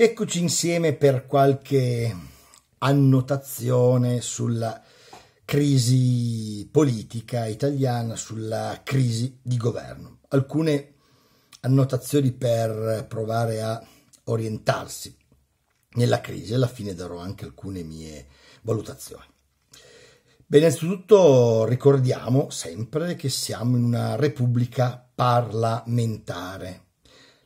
Eccoci insieme per qualche annotazione sulla crisi politica italiana, sulla crisi di governo. Alcune annotazioni per provare a orientarsi nella crisi, e alla fine darò anche alcune mie valutazioni. Bene, innanzitutto ricordiamo sempre che siamo in una repubblica parlamentare,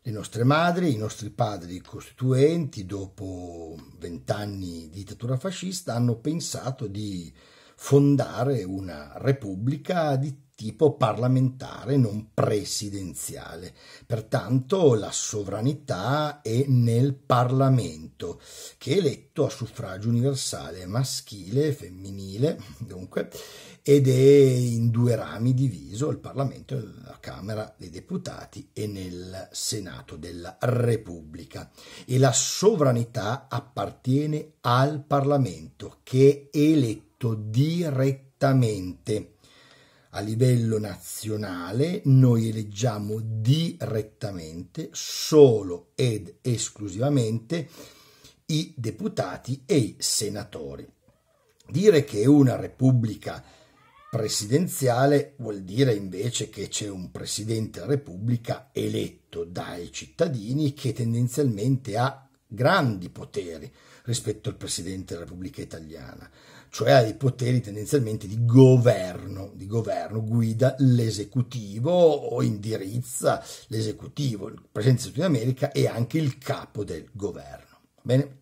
le nostre madri, i nostri padri costituenti, dopo vent'anni di dittatura fascista, hanno pensato di fondare una repubblica di tipo parlamentare non presidenziale. Pertanto la sovranità è nel Parlamento, che è eletto a suffragio universale maschile e femminile, dunque, ed è in due rami diviso, il Parlamento la Camera dei Deputati e nel Senato della Repubblica. E la sovranità appartiene al Parlamento, che è eletto direttamente a livello nazionale noi eleggiamo direttamente solo ed esclusivamente i deputati e i senatori. Dire che è una repubblica presidenziale vuol dire invece che c'è un presidente della repubblica eletto dai cittadini che tendenzialmente ha grandi poteri rispetto al presidente della repubblica italiana cioè ha dei poteri tendenzialmente di governo, di governo guida l'esecutivo o indirizza l'esecutivo, il Presidente degli Stati Uniti d'America e anche il capo del governo. Bene?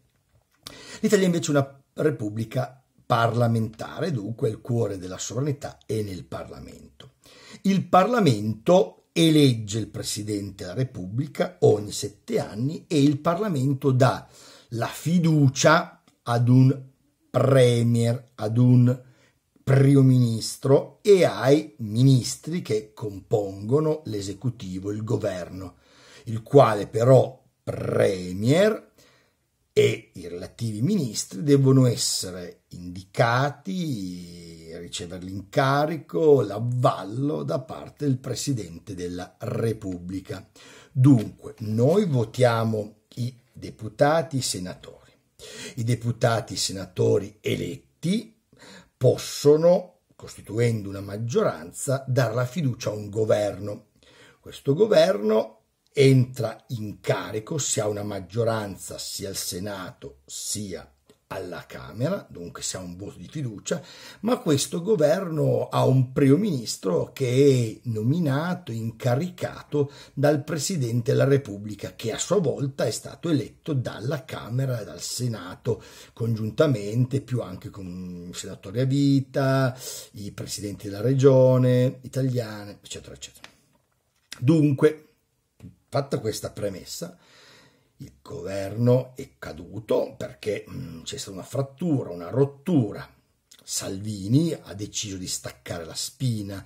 L'Italia invece è una repubblica parlamentare, dunque è il cuore della sovranità è nel Parlamento. Il Parlamento elegge il Presidente della Repubblica ogni sette anni e il Parlamento dà la fiducia ad un premier, ad un primo ministro e ai ministri che compongono l'esecutivo, il governo, il quale però premier e i relativi ministri devono essere indicati, ricevere l'incarico, l'avvallo da parte del Presidente della Repubblica. Dunque, noi votiamo i deputati, i senatori. I deputati senatori eletti possono, costituendo una maggioranza, dare la fiducia a un governo. Questo governo entra in carico se ha una maggioranza sia al Senato sia alla Camera, dunque si ha un voto di fiducia, ma questo governo ha un primo ministro che è nominato, incaricato dal Presidente della Repubblica, che a sua volta è stato eletto dalla Camera e dal Senato congiuntamente, più anche con senatori a vita, i presidenti della regione italiane, eccetera, eccetera. Dunque, fatta questa premessa, il governo è caduto perché mm, c'è stata una frattura, una rottura. Salvini ha deciso di staccare la spina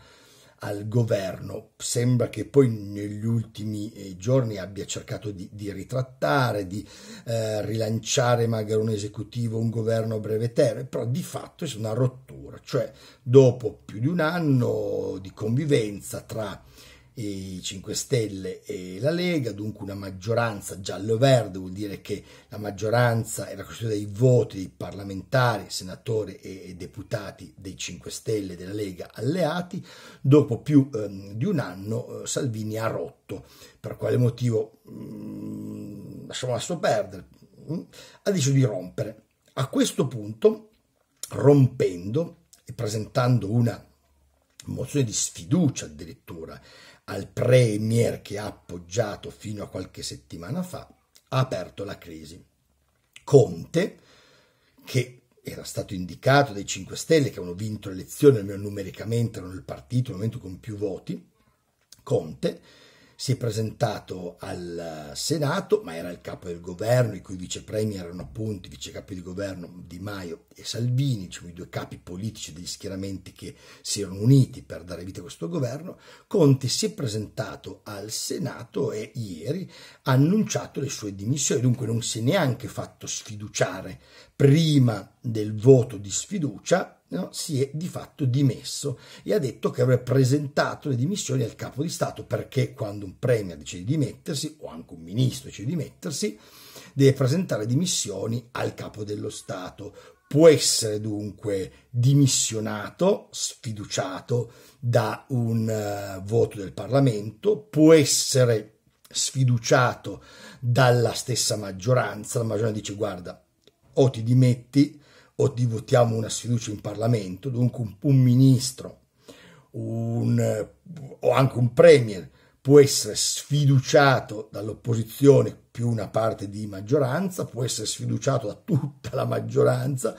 al governo. Sembra che poi negli ultimi eh, giorni abbia cercato di, di ritrattare, di eh, rilanciare magari un esecutivo, un governo a breve termine, però di fatto è stata una rottura, cioè dopo più di un anno di convivenza tra i 5 Stelle e la Lega, dunque una maggioranza giallo-verde, vuol dire che la maggioranza era costituita dai voti dei parlamentari, senatori e deputati dei 5 Stelle e della Lega alleati, dopo più ehm, di un anno eh, Salvini ha rotto, per quale motivo mh, mm, lasciamo adesso perdere, mh, mm, ha deciso di rompere. A questo punto, rompendo e presentando una mozione di sfiducia addirittura al premier che ha appoggiato fino a qualche settimana fa, ha aperto la crisi. Conte, che era stato indicato dai 5 Stelle che avevano vinto le elezioni, almeno numericamente erano il partito, il momento con più voti, Conte si è presentato al Senato, ma era il capo del governo, i cui vicepremi erano appunto i vicecapi di governo Di Maio e Salvini, cioè i due capi politici degli schieramenti che si erano uniti per dare vita a questo governo. Conte si è presentato al Senato e ieri ha annunciato le sue dimissioni, dunque non si è neanche fatto sfiduciare prima del voto di sfiducia, no, si è di fatto dimesso e ha detto che avrebbe presentato le dimissioni al capo di Stato perché quando un premier decide di dimettersi o anche un ministro decide di dimettersi deve presentare dimissioni al capo dello Stato. Può essere dunque dimissionato, sfiduciato da un uh, voto del Parlamento, può essere sfiduciato dalla stessa maggioranza, la maggioranza dice guarda o ti dimetti o ti votiamo una sfiducia in Parlamento, dunque un, un ministro un, o anche un premier può essere sfiduciato dall'opposizione più una parte di maggioranza, può essere sfiduciato da tutta la maggioranza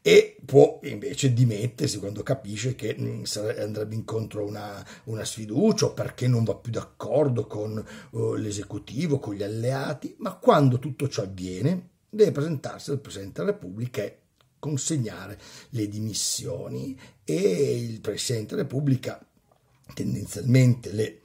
e può invece dimettersi quando capisce che mm, andrebbe incontro a una, una, sfiducia o perché non va più d'accordo con uh, l'esecutivo, con gli alleati, ma quando tutto ciò avviene deve presentarsi al Presidente della Repubblica e consegnare le dimissioni e il Presidente della Repubblica tendenzialmente le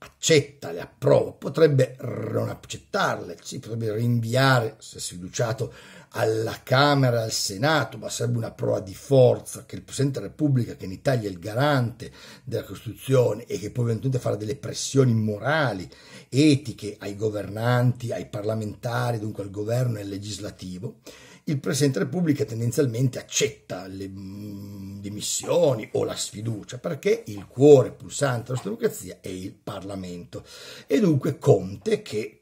accetta, le approva, potrebbe non accettarle, si potrebbe rinviare, se sfiduciato, alla Camera, al Senato, ma sarebbe una prova di forza che il Presidente della Repubblica, che in Italia è il garante della Costituzione e che può eventualmente fare delle pressioni morali, etiche ai governanti, ai parlamentari, dunque al governo e al legislativo, il Presidente della Repubblica tendenzialmente accetta le mm, dimissioni o la sfiducia perché il cuore pulsante della nostra democrazia è il Parlamento e dunque Conte che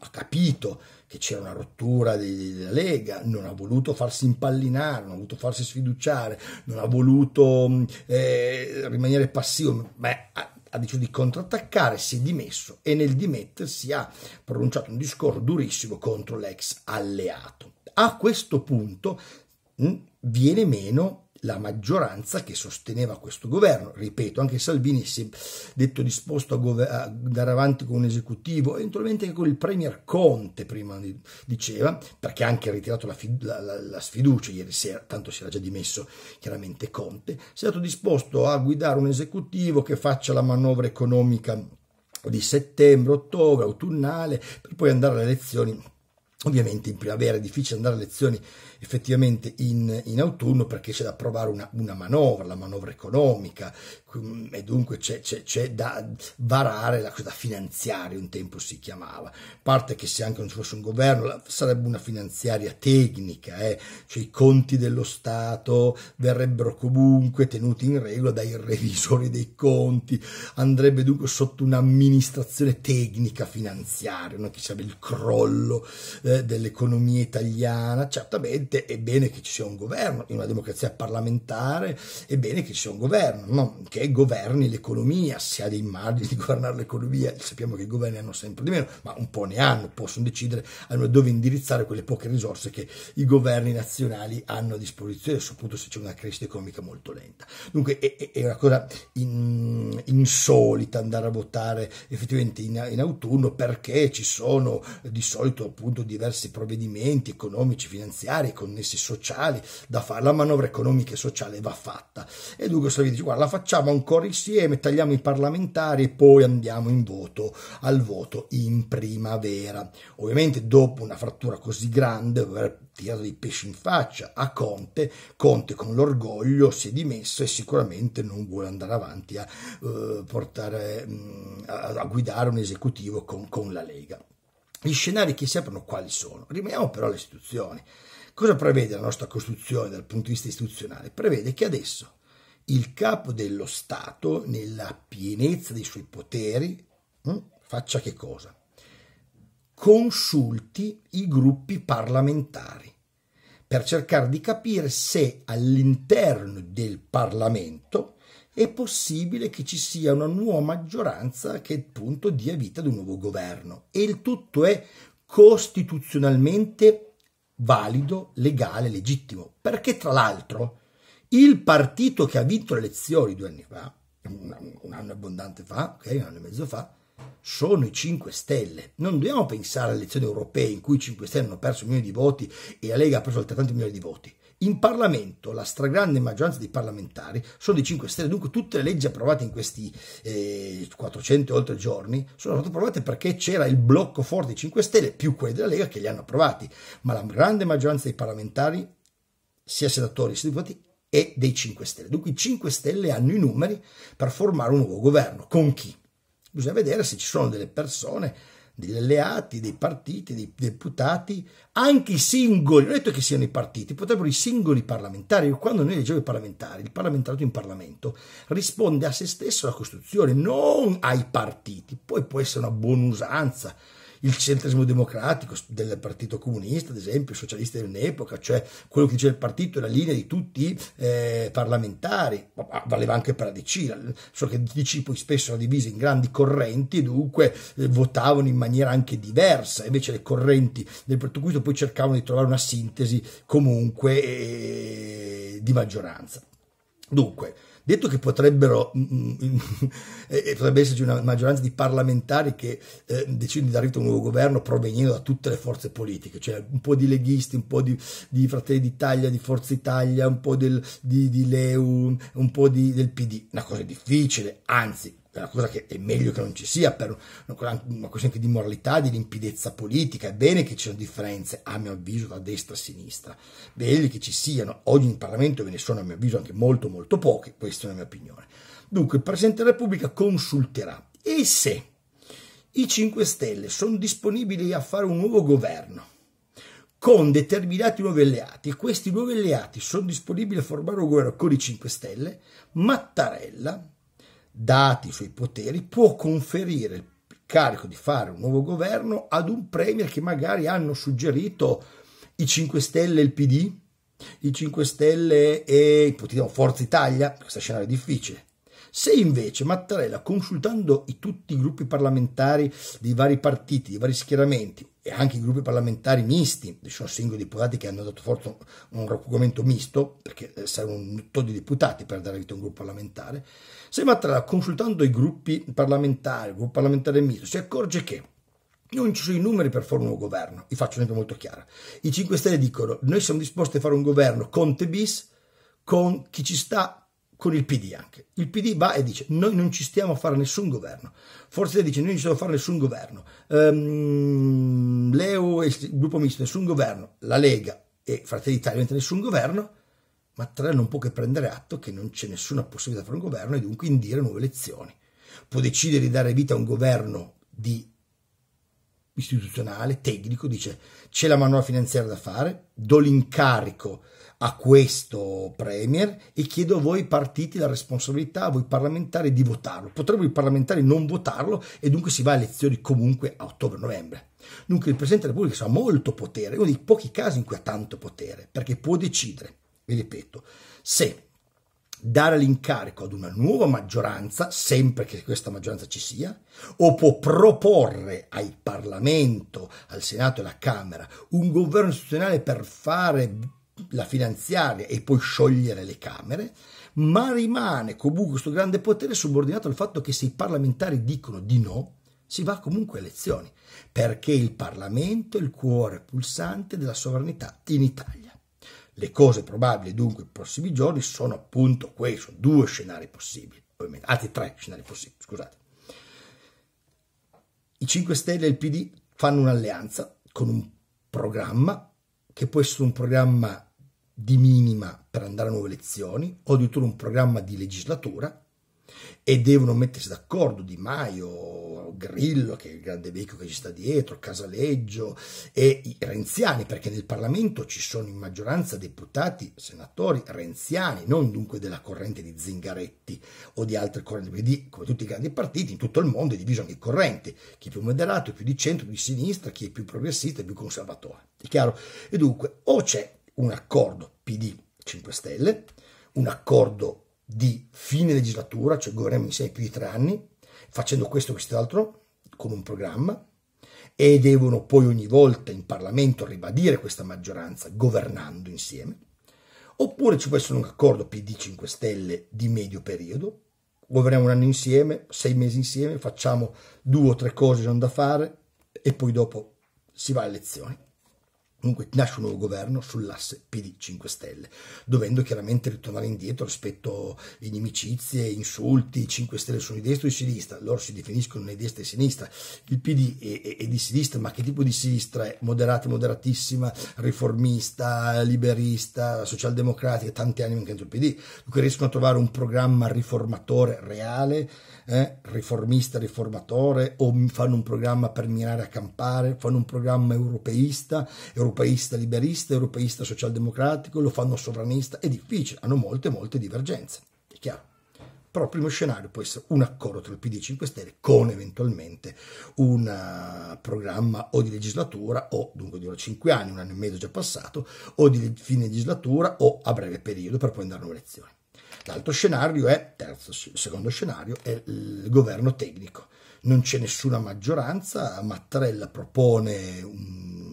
ha capito che c'era una rottura della Lega, non ha voluto farsi impallinare, non ha voluto farsi sfiduciare, non ha voluto mm, eh, rimanere passivo, beh, ha deciso di contrattaccare, si è dimesso e nel dimettersi ha pronunciato un discorso durissimo contro l'ex alleato a questo punto mh, mm, viene meno la maggioranza che sosteneva questo governo. Ripeto, anche Salvini si è detto disposto a, gover- a andare avanti con un esecutivo, eventualmente anche con il Premier Conte, prima di- diceva, perché ha anche ritirato la, fi- la, la, la, sfiducia ieri sera, tanto si era già dimesso chiaramente Conte, si è dato disposto a guidare un esecutivo che faccia la manovra economica di settembre, ottobre, autunnale, per poi andare alle elezioni Ovviamente in primavera è difficile andare a lezioni effettivamente in, in autunno perché c'è da provare una, una, manovra, la manovra economica e dunque c'è, c'è, c'è da varare la cosa finanziaria, un tempo si chiamava, a parte che se anche non ci fosse un governo sarebbe una finanziaria tecnica, eh? cioè i conti dello Stato verrebbero comunque tenuti in regola dai revisori dei conti, andrebbe dunque sotto un'amministrazione tecnica finanziaria, no? che sarebbe il crollo eh, dell'economia italiana, certamente ovviamente è bene che ci sia un governo, in una democrazia parlamentare è bene che ci sia un governo, no? che governi l'economia, se ha dei margini di governare l'economia, sappiamo che i governi hanno sempre di meno, ma un po' ne hanno, possono decidere hanno dove indirizzare quelle poche risorse che i governi nazionali hanno a disposizione, soprattutto se c'è una crescita economica molto lenta. Dunque è, è una cosa in, insolita andare a votare effettivamente in, in autunno perché ci sono di solito appunto diversi provvedimenti economici, finanziari connessi sociali da fare, la manovra economica e sociale va fatta. E dunque Salvini dice guarda la facciamo ancora insieme, tagliamo i parlamentari e poi andiamo in voto, al voto in primavera. Ovviamente dopo una frattura così grande, aver tirato dei pesci in faccia a Conte, Conte con l'orgoglio si è dimesso e sicuramente non vuole andare avanti a, eh, portare, mm, a, a guidare un esecutivo con, con la Lega. Gli scenari che si aprono quali sono? Rimaniamo però alle istituzioni. Cosa prevede la nostra Costituzione dal punto di vista istituzionale? Prevede che adesso il capo dello Stato, nella pienezza dei suoi poteri, hm, faccia che cosa? Consulti i gruppi parlamentari per cercare di capire se all'interno del Parlamento è possibile che ci sia una nuova maggioranza che appunto dia vita ad un nuovo governo. E il tutto è costituzionalmente valido, legale, legittimo. Perché tra l'altro il partito che ha vinto le elezioni due anni fa, un anno abbondante fa, okay, un anno e mezzo fa, sono i 5 Stelle. Non dobbiamo pensare alle elezioni europee in cui i 5 Stelle hanno perso milioni di voti e la Lega ha preso altrettanti milioni di voti. In Parlamento la stragrande maggioranza dei parlamentari sono dei 5 Stelle, dunque tutte le leggi approvate in questi eh, 400 e oltre giorni sono state approvate perché c'era il blocco forte dei 5 Stelle più quelli della Lega che li hanno approvati, ma la grande maggioranza dei parlamentari, sia senatori sia deputati, è dei 5 Stelle. Dunque i 5 Stelle hanno i numeri per formare un nuovo governo. Con chi? Bisogna vedere se ci sono delle persone degli alleati, dei partiti, dei deputati, anche i singoli, non è detto che siano i partiti, potrebbero i singoli parlamentari. Quando noi leggiamo i parlamentari, il parlamentariato in Parlamento risponde a se stesso alla Costituzione, non ai partiti. Poi può essere una buona usanza il centrismo democratico del Partito Comunista, ad esempio, i socialisti dell'epoca, cioè quello che diceva il partito e la linea di tutti eh, parlamentari, ma valeva anche per la DC, solo che DC poi spesso era divisa in grandi correnti dunque eh, votavano in maniera anche diversa, invece le correnti del Partito Comunista poi cercavano di trovare una sintesi comunque eh, di maggioranza. Dunque, Detto che potrebbero, mh, mh, eh, potrebbe esserci una maggioranza di parlamentari che eh, decidono di dare vita a un nuovo governo provenendo da tutte le forze politiche, cioè un po' di leghisti, un po' di, di Fratelli d'Italia, di Forza Italia, un po' del, di, di Leu, un po' di, del PD, una cosa difficile, anzi è una cosa che è meglio che non ci sia per una questione di moralità, di limpidezza politica, è bene che ci siano differenze, a mio avviso, da destra a sinistra, bene che ci siano, oggi in Parlamento ve ne sono a mio avviso anche molto molto poche, questa è la mia opinione. Dunque il Presidente della Repubblica consulterà e se i 5 Stelle sono disponibili a fare un nuovo governo, con determinati nuovi alleati. Questi nuovi alleati sono disponibili a formare un governo con i 5 Stelle. Mattarella dati i suoi poteri, può conferire il carico di fare un nuovo governo ad un premier che magari hanno suggerito i 5 Stelle e il PD, i 5 Stelle e Forza Italia, questa scena è difficile. Se invece Mattarella, consultando i, tutti i gruppi parlamentari dei vari partiti, dei vari schieramenti, e anche i gruppi parlamentari misti, ci sono singoli deputati che hanno dato forza un raccoglimento misto, perché eh, servono un tot di deputati per dare vita a un gruppo parlamentare, se Mattarella consultando i gruppi parlamentari, il gruppo parlamentare misto, si accorge che non ci sono i numeri per fare un nuovo governo, vi faccio un esempio molto chiaro. I 5 Stelle dicono noi siamo disposti a fare un governo Conte bis con chi ci sta con il PD anche. Il PD va e dice noi non ci stiamo a fare nessun governo. Forza dice noi non ci stiamo a fare nessun governo. Um, Leo e il gruppo misto nessun governo. La Lega e Fratelli Italia non nessun governo. Mattarella non può che prendere atto che non c'è nessuna possibilità di fare un governo e dunque indire nuove elezioni. Può decidere di dare vita a un governo di istituzionale, tecnico, dice c'è la manovra finanziaria da fare, do l'incarico a questo Premier e chiedo a voi partiti la responsabilità, a voi parlamentari di votarlo. Potrebbero i parlamentari non votarlo e dunque si va a elezioni comunque a ottobre-novembre. Dunque il Presidente della Repubblica ha molto potere, è uno dei pochi casi in cui ha tanto potere, perché può decidere, vi ripeto, se dare l'incarico ad una nuova maggioranza, sempre che questa maggioranza ci sia, o può proporre al Parlamento, al Senato e alla Camera un governo istituzionale per fare la finanziaria e poi sciogliere le Camere, ma rimane comunque questo grande potere subordinato al fatto che se i parlamentari dicono di no, si va comunque a elezioni, perché il Parlamento è il cuore pulsante della sovranità in Italia. Le cose probabili dunque i prossimi giorni sono appunto questi, due scenari possibili, ovviamente, tre scenari possibili, scusate. I 5 Stelle e il PD fanno un'alleanza con un programma che può essere un programma di minima per andare a nuove elezioni o addirittura un programma di legislatura e devono mettersi d'accordo Di Maio, Grillo, che è il grande vecchio che ci sta dietro, Casaleggio e i renziani, perché nel Parlamento ci sono in maggioranza deputati, senatori renziani, non dunque della corrente di Zingaretti o di altre correnti, perché come tutti i grandi partiti in tutto il mondo è diviso anche in correnti, chi è più moderato, chi più di centro, più di sinistra, chi è più progressista, più conservatore. È chiaro? E dunque o c'è un accordo PD 5 Stelle, un accordo di fine legislatura, cioè governiamo insieme più di tre anni, facendo questo e quest'altro con un programma, e devono poi ogni volta in Parlamento ribadire questa maggioranza governando insieme. Oppure ci può essere un accordo PD 5 Stelle di medio periodo, governiamo un anno insieme, sei mesi insieme, facciamo due o tre cose non da fare e poi dopo si va alle elezioni. Dunque nasce un nuovo governo sull'asse PD 5 Stelle, dovendo chiaramente ritornare indietro rispetto a inimicizie, insulti, 5 Stelle sono di destra o di sinistra, loro si definiscono né destra e sinistra, il PD è, è, è, di sinistra, ma che tipo di sinistra è? Moderata, moderatissima, riformista, liberista, socialdemocratica, tanti anni anche dentro il PD, dunque riescono a trovare un programma riformatore reale, eh? riformista, riformatore, o fanno un programma per mirare a campare, fanno un programma europeista, europeista europeista liberista, europeista socialdemocratico, lo fanno sovranista, è difficile, hanno molte, molte divergenze, è chiaro. Però il primo scenario può essere un accordo tra il PD e 5 Stelle con eventualmente un eh, programma o di legislatura o dunque dura 5 anni, un anno e mezzo già passato, o di fine legislatura o a breve periodo per poi andare a nuove elezioni. L'altro scenario è, terzo, secondo scenario, è il governo tecnico. Non c'è nessuna maggioranza, Mattarella propone un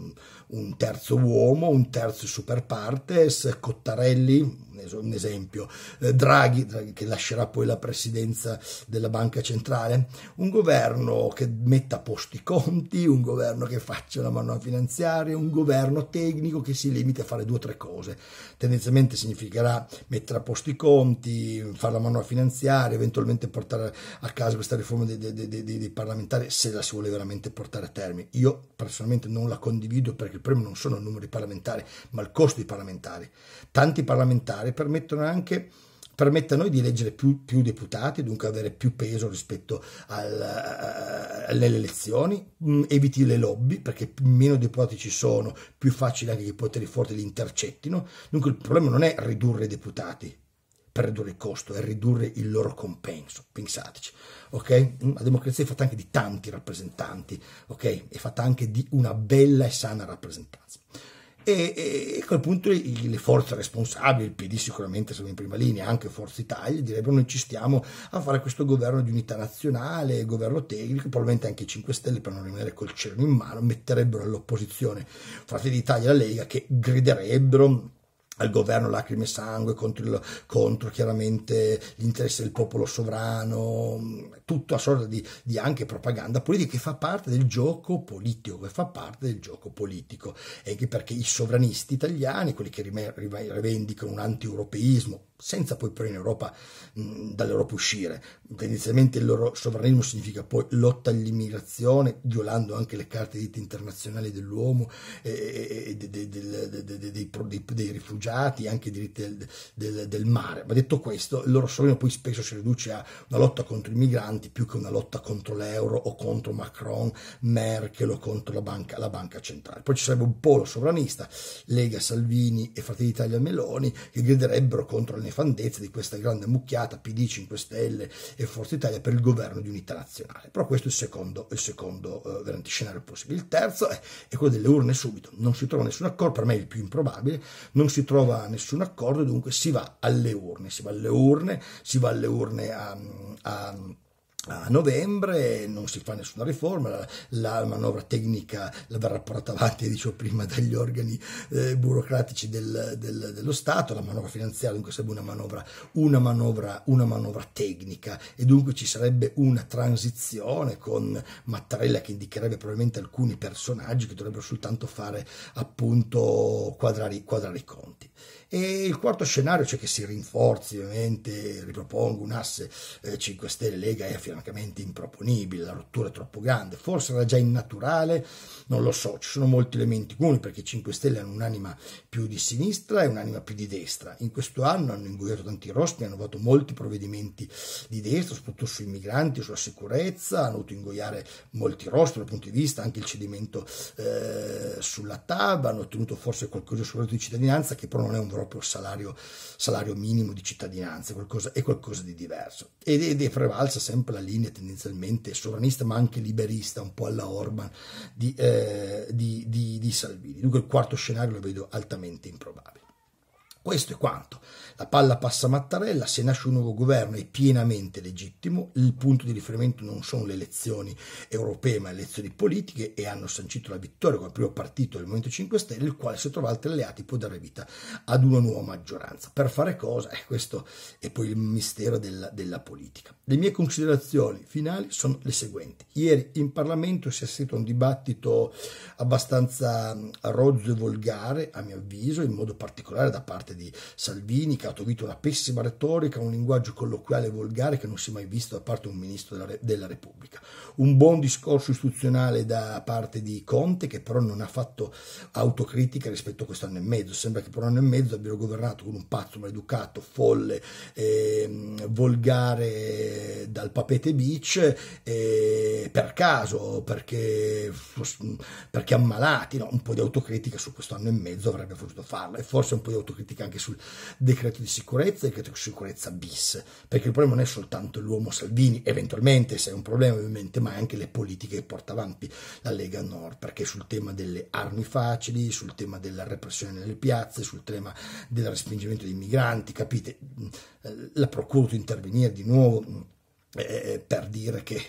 un terzo uomo, un terzo super partes, Cottarelli, un esempio, eh, Draghi, Draghi che lascerà poi la presidenza della banca centrale, un governo che metta a posto i conti, un governo che faccia la manovra finanziaria, un governo tecnico che si limiti a fare due o tre cose. Tendenzialmente significherà mettere a posto i conti, fare la manovra finanziaria, eventualmente portare a casa questa riforma dei, dei, dei, dei parlamentari se la si vuole veramente portare a termine. Io personalmente non la condivido perché il problema non sono il numero di parlamentari, ma il costo dei parlamentari. Tanti parlamentari permettono anche permette a noi di eleggere più, più, deputati, dunque avere più peso rispetto al, eh, alle elezioni, mm, eviti le lobby, perché meno deputati ci sono, più facile anche che i poteri forti li intercettino. Dunque il problema non è ridurre i deputati per ridurre il costo, è ridurre il loro compenso, pensateci, ok? Mm, la democrazia è fatta anche di tanti rappresentanti, ok? È fatta anche di una bella e sana rappresentanza. E, e, a quel punto le forze responsabili, il PD sicuramente sono in prima linea, anche Forza Italia, direbbero noi ci stiamo a fare questo governo di unità nazionale, governo tecnico, probabilmente anche i 5 Stelle per non rimanere col cielo in mano, metterebbero all'opposizione Fratelli d'Italia e la Lega che griderebbero al governo lacrime e sangue contro, il, contro chiaramente l'interesse del popolo sovrano, tutta una sorta di, di, anche propaganda politica che fa parte del gioco politico, che fa parte del gioco politico, anche perché i sovranisti italiani, quelli che rivendicano un anti-europeismo senza poi però in Europa, dall'Europa uscire. Tendenzialmente il loro sovranismo significa poi lotta all'immigrazione, violando anche le carte diritti internazionali dell'uomo e, e, de, de, de, dei, dei, dei, rifugiati, anche i diritti del, del, del, mare. Ma detto questo, il loro sovranismo poi spesso si riduce a una lotta contro i migranti più che una lotta contro l'euro o contro Macron, Merkel o contro la banca, la banca centrale. Poi ci sarebbe un polo sovranista, Lega, Salvini e Fratelli Italia Meloni, che griderebbero contro le nefandezze di questa grande mucchiata PD 5 Stelle e Forza Italia per il governo di unità nazionale. Però questo è il secondo, il secondo eh, scenario possibile. Il terzo è, è, quello delle urne subito. Non si trova nessun accordo, per me è il più improbabile, non si trova nessun accordo, dunque si va alle urne, si va alle urne, si va alle urne a, a a novembre non si fa nessuna riforma, la, la manovra tecnica la verrà portata avanti, dicevo prima, dagli organi eh, burocratici del, del, dello Stato, la manovra finanziaria dunque sarebbe una manovra, una, manovra, una manovra, tecnica e dunque ci sarebbe una transizione con Mattarella che indicherebbe probabilmente alcuni personaggi che dovrebbero soltanto fare appunto quadrare, quadrare i conti. E il quarto scenario cioè che si rinforzi ovviamente, ripropongo un asse eh, 5 Stelle Lega è francamente improponibile, la rottura è troppo grande, forse era già innaturale, non lo so, ci sono molti elementi comuni perché 5 Stelle hanno un'anima più di sinistra e un'anima più di destra. In questo anno hanno ingoiato tanti rospi, hanno votato molti provvedimenti di destra, soprattutto sui migranti, sulla sicurezza, hanno dovuto ingoiare molti rospi dal punto di vista anche il cedimento eh, sulla TAB, hanno ottenuto forse qualcosa sul reddito di cittadinanza che però non è un vero proprio salario, salario minimo di cittadinanza, qualcosa, è qualcosa di diverso. Ed, ed è prevalsa sempre la linea tendenzialmente sovranista, ma anche liberista, un po' alla Orban di, eh, di, di, di Salvini. Dunque il quarto scenario lo vedo altamente improbabile. Questo è quanto. La palla passa a Mattarella, se nasce un nuovo governo è pienamente legittimo, il punto di riferimento non sono le elezioni europee ma le elezioni politiche e hanno sancito la vittoria con il primo partito del Movimento 5 Stelle, il quale se trova altri alleati può dare vita ad una nuova maggioranza. Per fare cosa? Eh, questo è poi il mistero della, della politica. Le mie considerazioni finali sono le seguenti. Ieri in Parlamento si è assistito a un dibattito abbastanza rozzo e volgare, a mio avviso, in modo particolare da parte di Salvini, che ha attribuito una pessima retorica, un linguaggio colloquiale e volgare che non si è mai visto da parte di un ministro della, della Repubblica. Un buon discorso istituzionale da parte di Conte, che però non ha fatto autocritica rispetto a quest'anno e mezzo. Sembra che per un anno e mezzo abbiano governato con un pazzo maleducato, folle, eh, volgare dal Papete Beach eh, per caso, perché, perché ammalati, no? un po' di autocritica su questo anno e mezzo avrebbe potuto farlo, e forse un po' di autocritica anche sul decreto di sicurezza, decreto di sicurezza bis, perché il problema non è soltanto l'uomo Salvini, eventualmente se è un problema ovviamente, ma anche le politiche che porta avanti la Lega Nord, perché sul tema delle armi facili, sul tema della repressione nelle piazze, sul tema del respingimento dei migranti, capite, la procura intervenire di nuovo eh, eh, per dire che,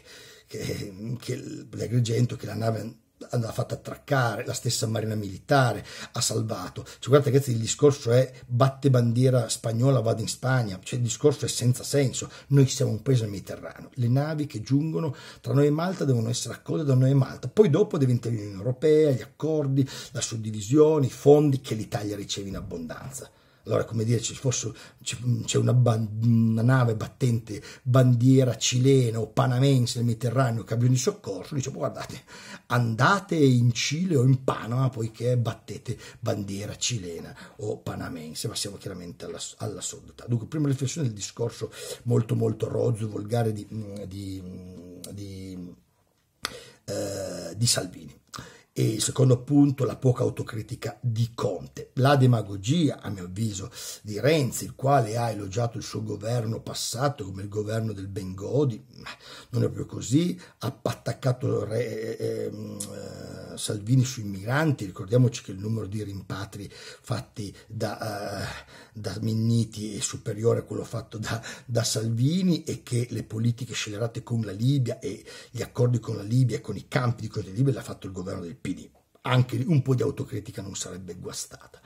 che, che l'Egrigento, che la nave andava fatta attraccare, la stessa marina militare ha salvato. Cioè, guardate ragazzi, il discorso è batte bandiera spagnola, vado in Spagna, cioè il discorso è senza senso. Noi siamo un paese mediterraneo, le navi che giungono tra noi e Malta devono essere accolte da noi e Malta, poi dopo deve intervenire l'Unione Europea, gli accordi, la suddivisione, i fondi che l'Italia riceve in abbondanza. Allora, come dire, c'è una, una, nave battente bandiera cilena o panamense nel Mediterraneo, camion di soccorso, dice, boh, guardate, andate in Cile o in Panama poiché battete bandiera cilena o panamense, ma siamo chiaramente alla, alla sordità. Dunque, prima riflessione del discorso molto molto rozzo, volgare di, di, di, eh, di Salvini. E il secondo punto, la poca autocritica di Conte. La demagogia, a mio avviso, di Renzi, il quale ha elogiato il suo governo passato come il governo del Bengodi, non è proprio così, ha attaccato Re, eh, eh, ehm, eh, Salvini sui migranti, ricordiamoci che il numero di rimpatri fatti da, eh, da Minniti è superiore a quello fatto da, da Salvini e che le politiche scellerate con la Libia e gli accordi con la Libia, con i campi di Corte Libia, l'ha fatto il governo del PD. Anche un po' di autocritica non sarebbe guastata.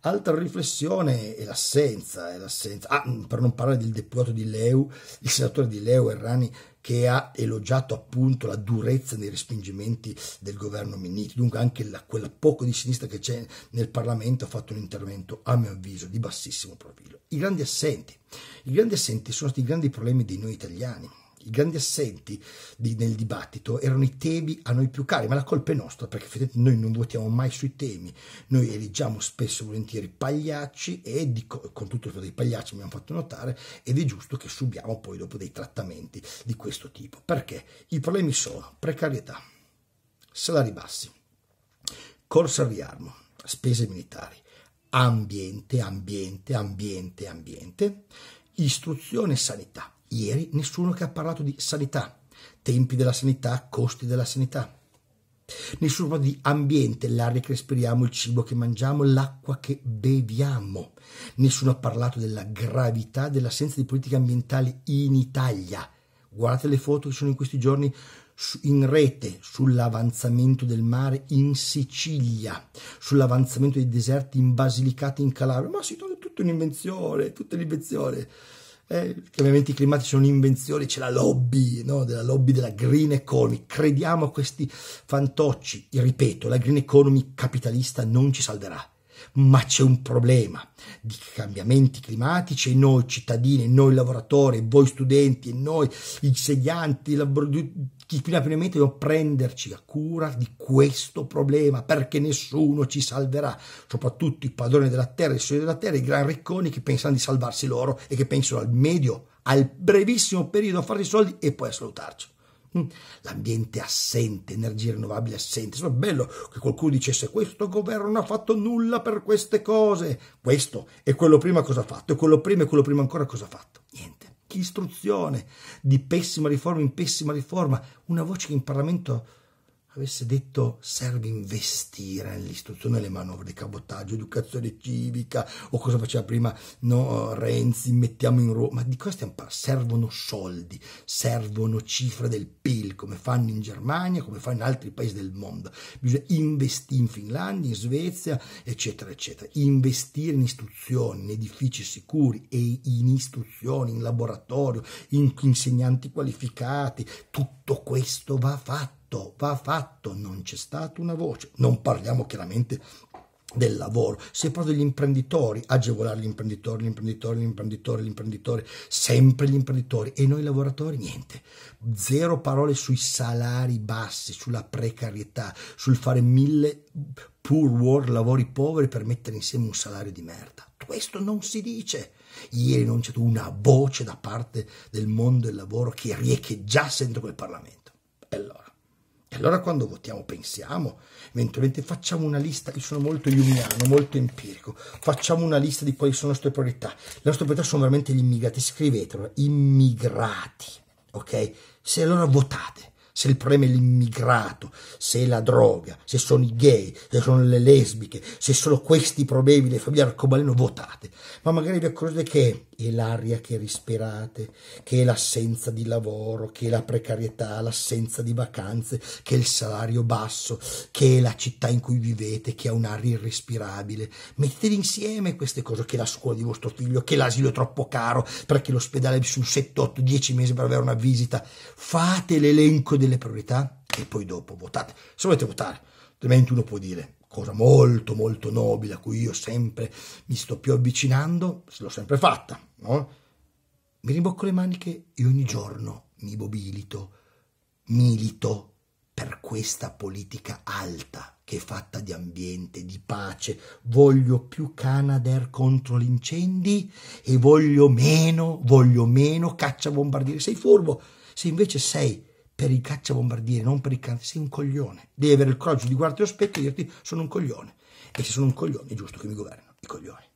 Altra riflessione è l'assenza, è l'assenza. Ah, mm, per non parlare del deputato di Leu, il senatore di Leu Errani, che ha elogiato appunto la durezza nei respingimenti del governo Minniti. Dunque anche la, quella poco di sinistra che c'è nel Parlamento ha fatto un intervento, a mio avviso, di bassissimo profilo. I grandi assenti. I grandi assenti sono stati i grandi problemi di noi italiani i grandi assenti di, nel dibattito erano i temi a noi più cari, ma la colpa è nostra perché noi non votiamo mai sui temi, noi eleggiamo spesso e volentieri pagliacci e di, con tutto il fatto dei pagliacci mi hanno fatto notare ed è giusto che subiamo poi dopo dei trattamenti di questo tipo. Perché i problemi sono precarietà, salari bassi, corsa al riarmo, spese militari, ambiente, ambiente, ambiente, ambiente, istruzione e sanità Ieri nessuno che ha parlato di sanità, tempi della sanità, costi della sanità. Nessuno parla di ambiente, l'aria che respiriamo, il cibo che mangiamo, l'acqua che beviamo. Nessuno ha parlato della gravità dell'assenza di politiche ambientali in Italia. Guardate le foto che sono in questi giorni in rete sull'avanzamento del mare in Sicilia, sull'avanzamento dei deserti in Basilicata in Calabria. Ma si sì, tutto un'invenzione, tutta un'invenzione eh, i cambiamenti climatici sono un'invenzione, c'è la lobby, no? della lobby della green economy, crediamo a questi fantocci, Io ripeto, la green economy capitalista non ci salverà, ma c'è un problema di cambiamenti climatici e noi cittadini, noi lavoratori, voi studenti, noi insegnanti, finalmente dobbiamo prenderci a cura di questo problema perché nessuno ci salverà, soprattutto i padroni della terra, i signori della terra, i gran ricconi che pensano di salvarsi loro e che pensano al medio, al brevissimo periodo a fare i soldi e poi a salutarci. Mm. L'ambiente assente, energie rinnovabili assente. Sono bello che qualcuno dicesse questo governo non ha fatto nulla per queste cose. Questo e quello prima cosa ha fatto? E quello prima e quello prima ancora cosa ha fatto? Niente istruzione, di pessima riforma in pessima riforma, una voce che in Parlamento avesse detto serve investire nell'istruzione delle manovre di cabotaggio, educazione civica o cosa faceva prima no, Renzi, mettiamo in ruolo, ma di cosa stiamo parlando? Servono soldi, servono cifre del PIL come fanno in Germania, come fanno in altri paesi del mondo, bisogna investire in Finlandia, in Svezia, eccetera, eccetera, investire in istruzione, in edifici sicuri e in istruzione, in laboratorio, in insegnanti qualificati, tutto questo va fatto fatto, va fatto, non c'è stata una voce. Non parliamo chiaramente del lavoro, se proprio degli imprenditori, agevolare gli imprenditori, gli imprenditori, gli imprenditori, gli imprenditori, sempre gli imprenditori e noi lavoratori niente. Zero parole sui salari bassi, sulla precarietà, sul fare mille poor work, lavori poveri per mettere insieme un salario di merda. Questo non si dice. Ieri non c'è stata una voce da parte del mondo del lavoro che riecheggiasse dentro quel Parlamento. E allora e allora quando votiamo pensiamo, eventualmente facciamo una lista, io sono molto iumiano, molto empirico, facciamo una lista di quali sono le nostre priorità. Le nostre priorità sono veramente gli immigrati, scrivetelo, immigrati, ok? Se allora votate, se il problema è l'immigrato, se è la droga, se sono i gay, se sono le lesbiche, se sono questi i problemi, le famiglie arcobaleno, votate. Ma magari vi accorgete che e l'aria che respirate, che è l'assenza di lavoro, che è la precarietà, l'assenza di vacanze, che è il salario basso, che è la città in cui vivete, che ha un'aria irrespirabile. Mettete insieme queste cose, che è la scuola di vostro figlio, che l'asilo è troppo caro, perché l'ospedale è su 7, 8, 10 mesi per avere una visita. Fate l'elenco delle priorità e poi dopo votate. Se volete votare, altrimenti uno può dire cosa molto molto nobile a cui io sempre mi sto più avvicinando, se l'ho sempre fatta, no? Mi rimbocco le maniche e ogni giorno mi mobilito, milito per questa politica alta che è fatta di ambiente, di pace. Voglio più Canadair contro gli incendi e voglio meno, voglio meno caccia bombardieri. Sei furbo. Se invece sei per i cacciabombardieri, non per i cazzo, sei un coglione. Devi avere il coraggio di guardarti allo specchio e dirti sono un coglione. E se sono un coglione è giusto che mi governino i coglioni.